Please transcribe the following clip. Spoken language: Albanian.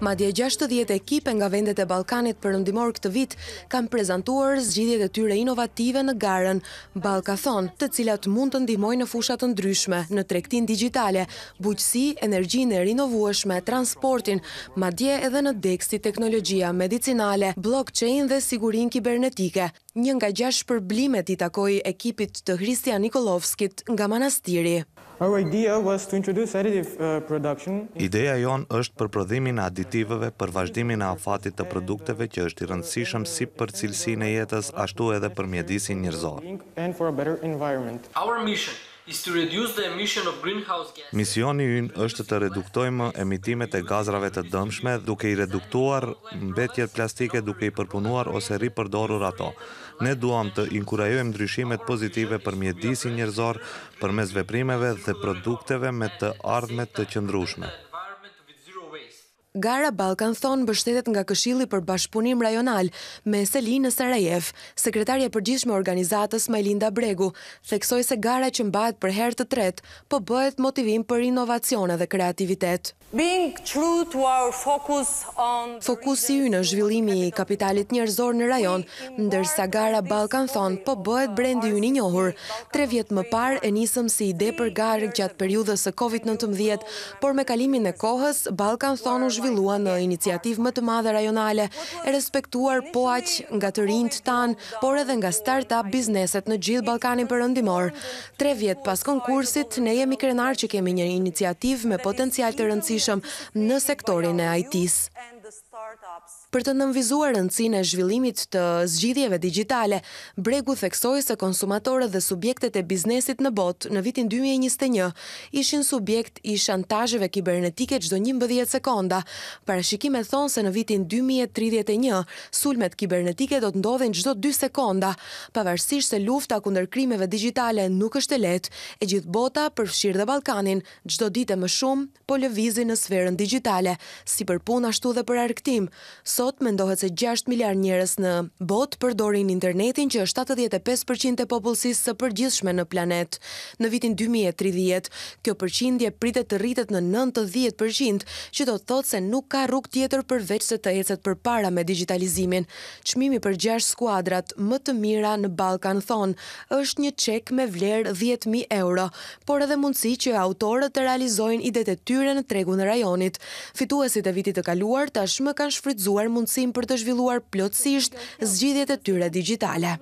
Madje 60 ekipe nga vendet e Balkanit përëndimor këtë vit kam prezentuar zgjidjet e tyre inovative në garen Balkathon, të cilat mund të ndimoj në fushat ndryshme, në trektin digitale, buqësi, energjin e rinovueshme, transportin, madje edhe në deksti teknologjia, medicinale, blockchain dhe sigurin kibernetike. Një nga gjash përblimet i takoj ekipit të Hristia Nikolovskit nga manastiri. Uh, Ideja jon është për prodhimin aditivëve për vazhdimin e afatit të produkteve që është i rëndësishëm si për e jetës ashtu edhe për mjedisin njërzor. Misioni ynë është të reduktojmë emitimet e gazrave të dëmshme duke i reduktuar mbetjet plastike duke i përpunuar ose ri përdorur ato. Ne duam të inkurajojmë ndryshimet pozitive për mjedisi njërzor për mes veprimeve dhe produkteve me të ardhme të qëndrushme. Gara Balkan thonë bështetet nga këshili për bashkëpunim rajonal me Selinë Sarajev, sekretarje përgjishme organizatës Majlinda Bregu, theksoj se gara që mbajt për herë të tret, po bëhet motivim për inovacione dhe kreativitet. Fokus i në zhvillimi i kapitalit njërzor në rajon, ndërsa gara Balkan thonë po bëhet brendi unë i njohur. Tre vjetë më parë e nisëm si ide për gara gjatë periudës e COVID-19, por me kalimin e kohës, Balkan thonë u zhvillimi zhvillua në iniciativë më të madhe rajonale, e respektuar po aq nga të rinjt tan, por edhe nga start-up bizneset në gjithë Ballkanin Perëndimor. 3 vjet pas konkursit ne jemi krenar që kemi një iniciativë me potencial të rëndësishëm në sektorin e IT-s. Për të nënvizuar rëndësin e zhvillimit të zgjidhjeve digitale, bregu theksoj se konsumatorët dhe subjektet e biznesit në bot në vitin 2021 ishin subjekt i shantajëve kibernetike qdo 11 sekonda, parashikime thonë se në vitin 2031 sulmet kibernetike do të ndodhen qdo 2 sekonda, pavarësish se lufta kunder krimeve digitale nuk është e letë, e gjithë bota përfshirë dhe Balkanin qdo dite më shumë po lëvizi në sferën digitale, si për pun ashtu dhe për arktim, sot me ndohet se 6 miljar njërës në bot përdorin internetin që është 75% e popullësisë së përgjithshme në planet. Në vitin 2030, kjo përqindje pritet të rritet në 90% që do të thotë se nuk ka rrug tjetër përveç se të ecet për para me digitalizimin. Qmimi për 6 skuadrat më të mira në Balkan thonë është një qek me vlerë 10.000 euro, por edhe mundësi që autorët të realizojnë idet e tyre në tregu në rajonit. Fituesit e vitit të kaluar tashmë kanë shfrytzuar marë mundësim për të zhvilluar plotësisht zgjidhjet e tyre digitale.